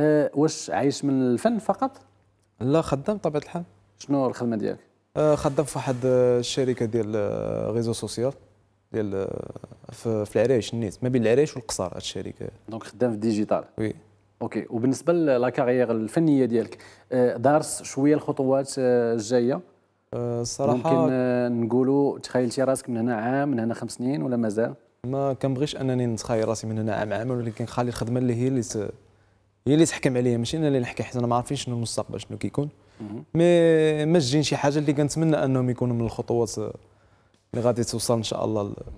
أه واش عايش من الفن فقط؟ لا خدام طبيعة الحال شنو الخدمة ديالك؟ أه خدام في واحد الشركة ديال غيزو أه، سوسيال ديال أه، في, العريش العرايش النيت ما بين العرايش والقصار هاد الشركة دونك خدام في الديجيتال وي اوكي وبالنسبة لا الفنية ديالك أه، دارس شوية الخطوات الجاية الصراحة ممكن نقولوا تخيلتي راسك من هنا عام من هنا خمس سنين ولا مازال؟ ما كنبغيش انني نتخيل راسي من هنا عام عام ولكن خالي الخدمة اللي هي اللي هي اللي تحكم عليا ماشي انا اللي نحكي حيت انا ما عارفين شنو المستقبل شنو كيكون مي ما تجين شي حاجه اللي كنتمنى انهم يكونوا من الخطوات اللي غادي توصل ان شاء الله